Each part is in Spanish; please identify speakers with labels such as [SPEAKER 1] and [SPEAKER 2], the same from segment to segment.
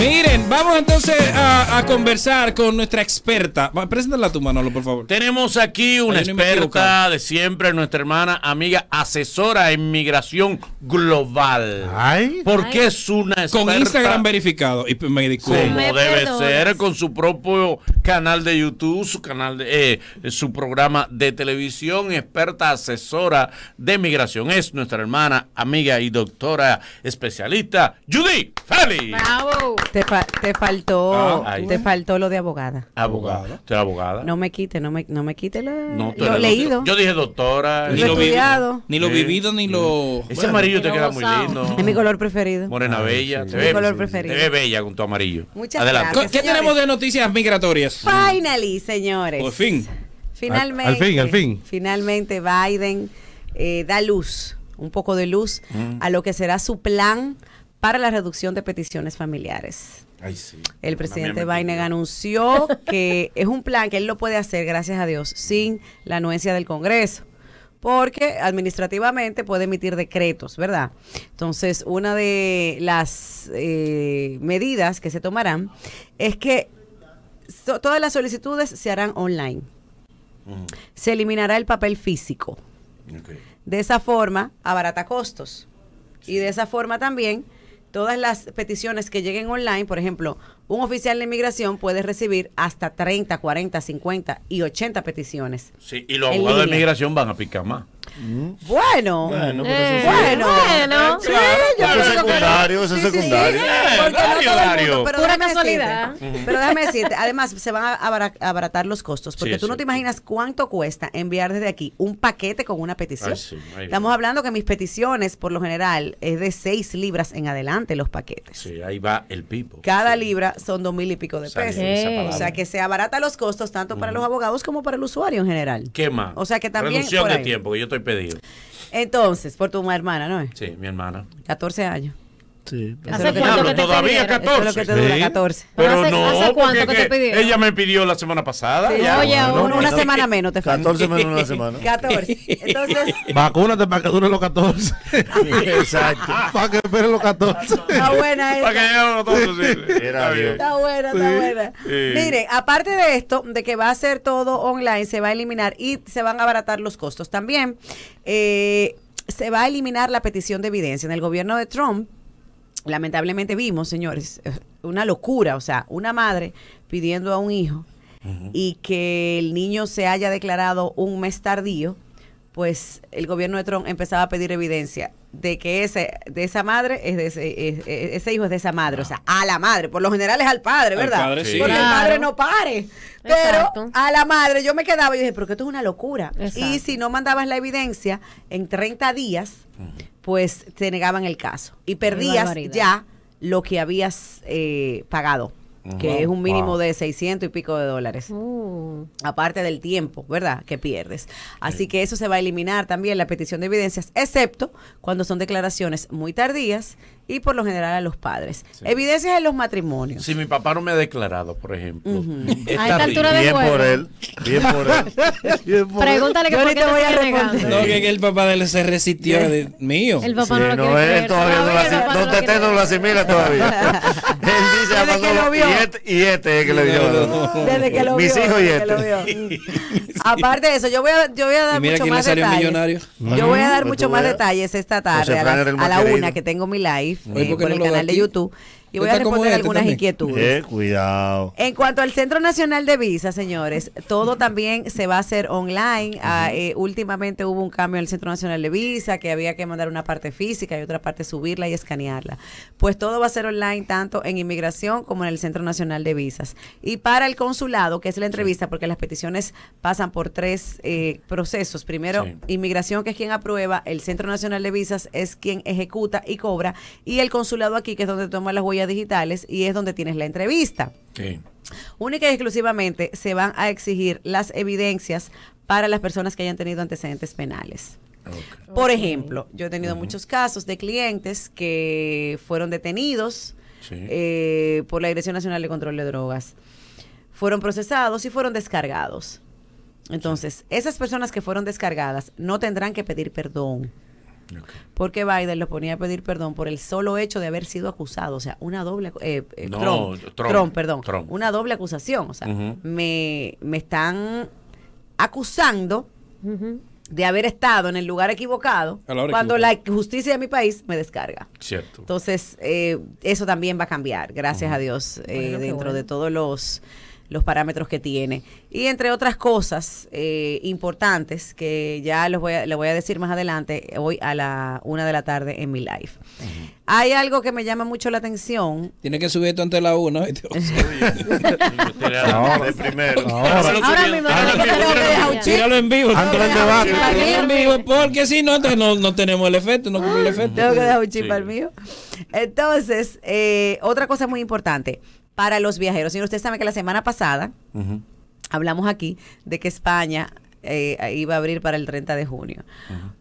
[SPEAKER 1] Miren, vamos entonces a, conversar con nuestra experta. Preséntala tu Manolo, por favor. Tenemos aquí una experta
[SPEAKER 2] de siempre, nuestra hermana, amiga, asesora en migración global. Ay. ¿Por es una experta? Con Instagram verificado. Y me Como debe ser, con su propio canal de YouTube, su canal de eh, su programa de televisión, experta asesora de migración. Es nuestra hermana, amiga y doctora especialista, Judy Feli.
[SPEAKER 3] Bravo. Te, te faltó, ah, te faltó lo de abogada.
[SPEAKER 2] Abogada. abogada.
[SPEAKER 3] No me quite, no me, no me quite la, lo leído.
[SPEAKER 2] Yo dije doctora. Ni lo, vivido, ni lo Ese amarillo te queda muy lindo.
[SPEAKER 3] Es mi color preferido. Morena
[SPEAKER 1] bella. Te mi ve, color preferido. Te bella con tu amarillo. Muchas gracias. ¿Qué tenemos de noticias migratorias?
[SPEAKER 3] Finally, señores. Por fin. Finalmente. Al, fin, al fin. Finalmente Biden eh, da luz, un poco de luz mm. a lo que será su plan para la reducción de peticiones familiares. El presidente Biden anunció que es un plan que él lo puede hacer, gracias a Dios, sin la anuencia del Congreso porque administrativamente puede emitir decretos, ¿verdad? Entonces, una de las eh, medidas que se tomarán es que todas las solicitudes se harán online. Se eliminará el papel físico. De esa forma, abarata costos. Y de esa forma también todas las peticiones que lleguen online, por ejemplo, un oficial de inmigración puede recibir hasta 30, 40, 50 y 80 peticiones.
[SPEAKER 2] Sí, y los abogados de inmigración van a picar más.
[SPEAKER 3] Bueno.
[SPEAKER 2] Bueno, eh, Bueno. Bueno. es secundario, secundario. pero déjame
[SPEAKER 3] decirte, además se van a abaratar los costos, porque tú no te imaginas cuánto cuesta enviar desde aquí un paquete con una petición. Estamos hablando que mis peticiones, por lo general, es de 6 libras en adelante los paquetes.
[SPEAKER 2] Sí, ahí va el pipo.
[SPEAKER 3] Cada libra son dos mil y pico de pesos. O sea que se abarata los costos tanto para los abogados como para el usuario en general. ¿Qué más? O sea que también. Reducción de
[SPEAKER 2] tiempo, que yo estoy pedido.
[SPEAKER 3] Entonces, por tu hermana, ¿no?
[SPEAKER 2] Sí, mi hermana.
[SPEAKER 3] 14 años. Sí. ¿Hace cuánto que te todavía pidieron? 14. te dura, 14. Pero ¿Hace- no, hace cuánto que te pidieron? ella
[SPEAKER 2] me pidió la semana pasada. Oye, una, semana menos te falta. 14 menos una semana. 14. Entonces, Vacúnate para que dure los 14. Exacto. para que espere los 14. está buena Para que ya no todo Era Está
[SPEAKER 3] buena, está buena.
[SPEAKER 2] sí.
[SPEAKER 3] aparte de esto, de que va a ser todo online, se va a eliminar y se van a abaratar los costos también. eh, se va a eliminar la petición de evidencia. En el gobierno de Trump lamentablemente vimos, señores, eh, una locura, o sea, una madre pidiendo a un hijo y que el niño se haya declarado un mes tardío, pues el gobierno de Trump empezaba a pedir evidencia de que ese, de esa madre es ese, ese hijo es de esa madre, o sea, a la madre, por lo general es al padre, ¿verdad? Porque el padre no pare. Pero a la madre yo me quedaba y dije, pero esto es una locura. Y si no mandabas la evidencia en 30 días, pues te negaban el caso y perdías ya lo que habías eh, pagado que es un mínimo de 600 y pico de dólares. Mm. Aparte del tiempo, ¿verdad? Que pierdes. Así que eso se va a eliminar también la petición de evidencias, excepto cuando son declaraciones muy tardías y por lo general a los padres. Evidencias en los matrimonios.
[SPEAKER 2] Si mi papá no me ha declarado, por ejemplo. de bien, por él. Bien por él. Pregúntale que por qué te voy a responder. No,
[SPEAKER 1] que el papá de él se resistió mío. El papá no, lo no, todavía no, no, no, lo asimila todavía. desde que lo vio. Y este, y este es que
[SPEAKER 2] lo vio.
[SPEAKER 3] Desde que lo Mis hijos y este. Aparte de eso, yo voy a, yo voy a dar mucho más detalles. Yo voy a dar pues mucho más detalles esta tarde, a, la una que tengo mi live ¿por eh, el canal de YouTube. Y voy a responder este algunas inquietudes. Eh,
[SPEAKER 2] cuidado.
[SPEAKER 3] En cuanto al Centro Nacional de Visa, señores, todo también se va a hacer online. Ah, eh, últimamente hubo un cambio en el Centro Nacional de Visa, que había que mandar una parte física y otra parte subirla y escanearla. Pues todo va a ser online, tanto en inmigración como en el Centro Nacional de Visas. Y para el consulado, que es la entrevista, porque las peticiones pasan por tres eh, procesos. Primero, inmigración, que es quien aprueba, el Centro Nacional de Visas es quien ejecuta y cobra, y el consulado aquí, que es donde toma las huellas digitales y es donde tienes la entrevista. Única y exclusivamente se van a exigir las evidencias para las personas que hayan tenido antecedentes penales. Por ejemplo, yo he tenido muchos casos de clientes que fueron detenidos eh, por la Dirección Nacional de Control de Drogas. Fueron procesados y fueron descargados. Entonces, esas personas que fueron descargadas no tendrán que pedir perdón. Porque Biden lo ponía a pedir perdón por el solo hecho de haber sido acusado, o sea, una doble... Eh, eh, Trump, perdón. Una doble acusación, o sea, me, están acusando de haber estado en el lugar equivocado cuando la justicia de mi país me descarga. Cierto. Entonces, eh, eso también va a cambiar, gracias a Dios, dentro de todos los los parámetros que tiene. Y entre otras cosas eh, importantes que ya les voy, a, voy a decir más adelante, hoy a la una de la tarde en mi live. Hay algo que me llama mucho la atención.
[SPEAKER 1] Tiene que subir esto de la una. no, de primero. ahora, mismo. en porque si no, no, no tenemos el efecto, Tengo que dejar un chip al mío.
[SPEAKER 3] Entonces, eh, otra cosa muy importante para los viajeros. Señor, usted sabe que la semana pasada hablamos aquí de que España eh, iba a abrir para el 30 de junio.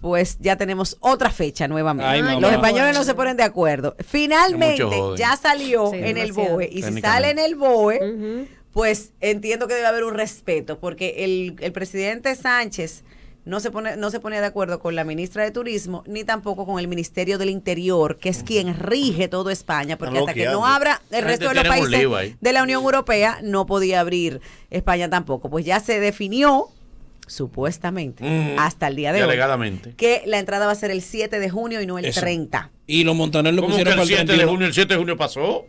[SPEAKER 3] Pues ya tenemos otra fecha nuevamente. Los españoles no se ponen de acuerdo. Finalmente ya salió en el BOE. Y si sale en el BOE, pues entiendo que debe haber un respeto, porque el presidente Sánchez no se, pone, no se ponía de acuerdo con la ministra de Turismo ni tampoco con el Ministerio del Interior, que es quien rige todo España, porque hasta que no abra el resto de los países de la Unión Europea, no podía abrir España tampoco. Pues ya se definió supuestamente, mm. hasta el día de hoy, que la entrada va a ser el 7 de junio y no el 30.
[SPEAKER 1] Y los montaneros
[SPEAKER 2] lo pusieron el 7 de junio, el 7 de junio pasó.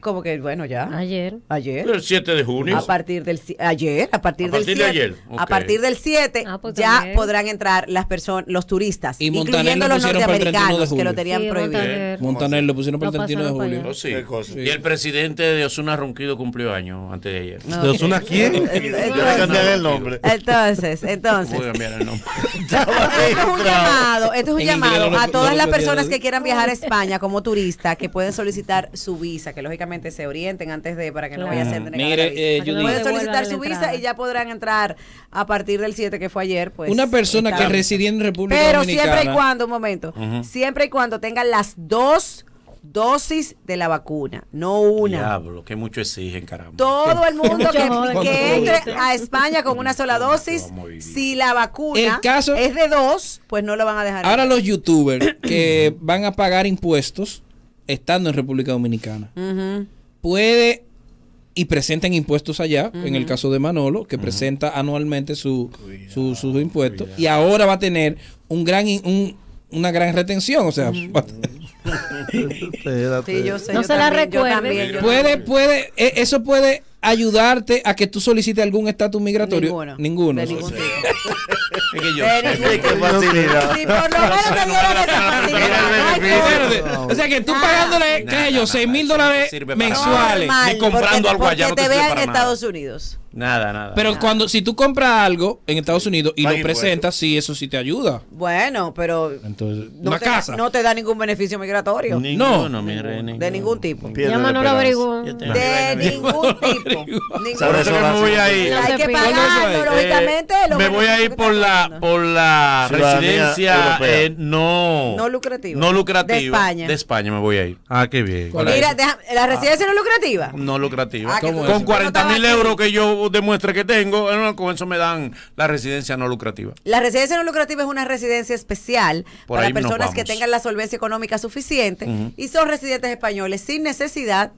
[SPEAKER 3] Como que, bueno, ya. Ayer.
[SPEAKER 2] Ayer. El 7 de junio. A
[SPEAKER 3] partir del ayer, a partir, 7. De ayer. A partir del 7 ah, pues ya podrán entrar las personas, los turistas, incluyendo los norteamericanos que lo tenían
[SPEAKER 1] prohibido. Montaner. lo pusieron para el 31 de julio.
[SPEAKER 2] Oh, sí. Y el presidente de Osuna Ronquido cumplió año antes de ayer. ¿De Osuna quién? entonces, el nombre.
[SPEAKER 3] Entonces, entonces. Voy a cambiar el nombre. esto es llamado, esto es un llamado a todas las personas que quieran viajar a España como turista, que pueden solicitar su visa, que lógicamente se orienten antes de para que no vaya a ser
[SPEAKER 1] Mire, eh, Pueden solicitar su visa
[SPEAKER 3] y ya podrán entrar a partir del 7 que fue ayer. Pues, Una persona que residía
[SPEAKER 1] en República Pero siempre y cuando,
[SPEAKER 3] un momento, siempre y cuando tengan las dos dosis de la vacuna, no una.
[SPEAKER 2] Diablo, que mucho exigen, caramba.
[SPEAKER 3] Todo el mundo que, entre a España con una sola dosis, si la vacuna es de dos, pues no lo van a dejar. Ahora
[SPEAKER 1] los youtubers que van a pagar impuestos estando en República Dominicana. Puede y presenten impuestos allá, en el caso de Manolo, que presenta anualmente su, su sus impuestos, y ahora va a tener un gran un, una gran retención, o sea, no se la recuerde. Puede, puede, e, eso puede ayudarte a que tú solicites algún estatus migratorio? Ninguno. Ninguno. De ningún tipo.
[SPEAKER 2] Es que yo. Qué facilidad. por lo menos te dieron esa
[SPEAKER 3] facilidad. O sea
[SPEAKER 1] que tú pagándole, qué sé yo, 6 mil dólares mensuales. Y comprando algo allá. Porque te vean en Estados Unidos. Nada, nada. Pero cuando si tú compras algo en Estados Unidos y lo presentas, sí, eso sí te ayuda.
[SPEAKER 3] Bueno, pero
[SPEAKER 1] Entonces, no, te, casa. no
[SPEAKER 3] te da ningún beneficio migratorio.
[SPEAKER 2] no,
[SPEAKER 1] de
[SPEAKER 2] ningún tipo. de, no De, ningún tipo. Por eso eh, me voy a ir. lógicamente. me voy a ir por la por la residencia eh, no no lucrativa. No lucrativa. De España. me voy a ir. Ah, qué bien. Mira,
[SPEAKER 3] la residencia ah. no lucrativa.
[SPEAKER 2] No lucrativa. Ah, Con 40 mil euros que yo demuestra que tengo, eh, con eso me dan la residencia no lucrativa.
[SPEAKER 3] La residencia no lucrativa es una residencia especial para personas que tengan la solvencia económica suficiente y son residentes españoles sin necesidad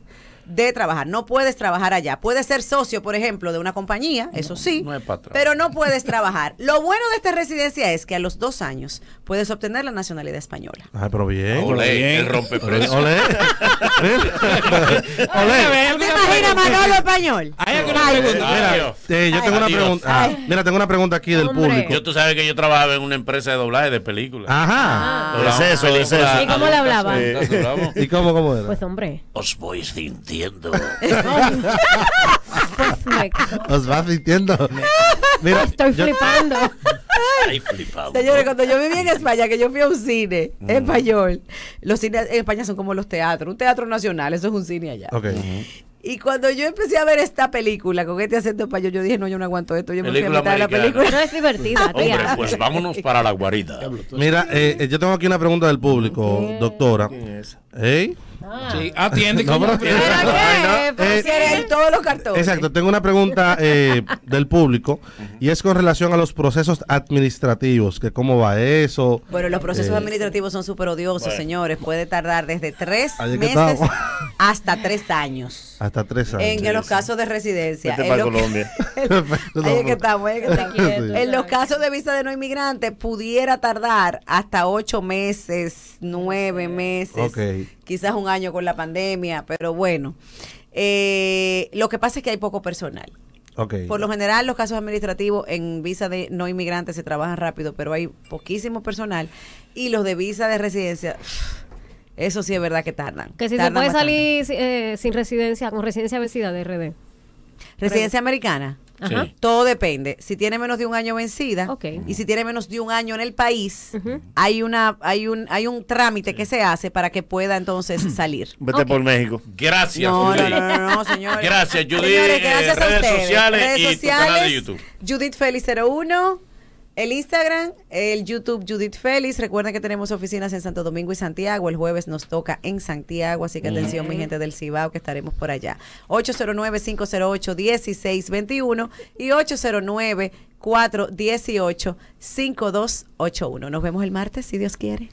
[SPEAKER 3] de trabajar. No puedes trabajar allá. Puedes ser socio, por ejemplo, de una compañía, eso sí, pero no puedes trabajar. Lo bueno de esta residencia es que a los dos años puedes obtener la nacionalidad española.
[SPEAKER 2] Ah, pero bien. Olé, bien. rompe preso. Olé.
[SPEAKER 3] Olé. ¿Te imaginas Manolo español? Hay
[SPEAKER 2] alguna Mira, eh, yo tengo una pregunta. mira, tengo una pregunta aquí del público. Yo tú sabes que yo trabajaba en una empresa de doblaje de películas. Ajá. Ah. Es eso, ¿Y cómo le hablaban? ¿Y cómo, cómo era? Pues hombre. Os voy sintiendo Os va sintiendo? Estoy flipando.
[SPEAKER 3] Señores, cuando yo viví en España, que yo fui a un cine en mm. español, los cines en España son como los teatros, un teatro nacional, eso es un cine allá. Y cuando yo empecé a ver esta película con este acento español, yo dije, no, yo no aguanto esto. Yo me fui a la película. No es divertida, Hombre,
[SPEAKER 2] pues vámonos para la guarida. Mira, eh, eh, yo tengo aquí una pregunta del público, doctora. ¿Quién es? ¿Eh?
[SPEAKER 1] Ah. Sí, atiende pero,
[SPEAKER 3] eh, todos los cartones. Exacto,
[SPEAKER 2] tengo una pregunta eh, del público y es con relación a los procesos administrativos, que cómo va eso. Bueno, los procesos eh,
[SPEAKER 3] administrativos son súper odiosos, señores. Puede tardar desde tres meses hasta tres años.
[SPEAKER 1] Hasta tres años. En, los
[SPEAKER 3] casos de residencia. en En los casos de visa de no inmigrante pudiera tardar hasta ocho meses, nueve meses. Okay quizás un año con la pandemia, pero bueno. Eh, lo que pasa es que hay poco personal. Por lo general, los casos administrativos en visa de no inmigrantes se trabajan rápido, pero hay poquísimo personal. Y los de visa de residencia, eso sí es verdad que tardan. Que si se puede
[SPEAKER 1] salir eh, sin residencia, con residencia vencida de RD.
[SPEAKER 3] Residencia americana. Todo depende. Si tiene menos de un año vencida y si tiene menos de un año en el país, hay una hay un hay un trámite que se hace para que pueda entonces salir. Vete por
[SPEAKER 2] México. Gracias, No,
[SPEAKER 3] Gracias,
[SPEAKER 2] Judith Señores, gracias a redes, sociales sociales y de YouTube.
[SPEAKER 3] Judith Félix 01 el Instagram, el YouTube Judith Félix. Recuerden que tenemos oficinas en Santo Domingo y Santiago. El jueves nos toca en Santiago, así que atención, mi gente del Cibao, que estaremos por allá. 809-508-1621 y 809 418 5281 Nos vemos el martes, si Dios quiere.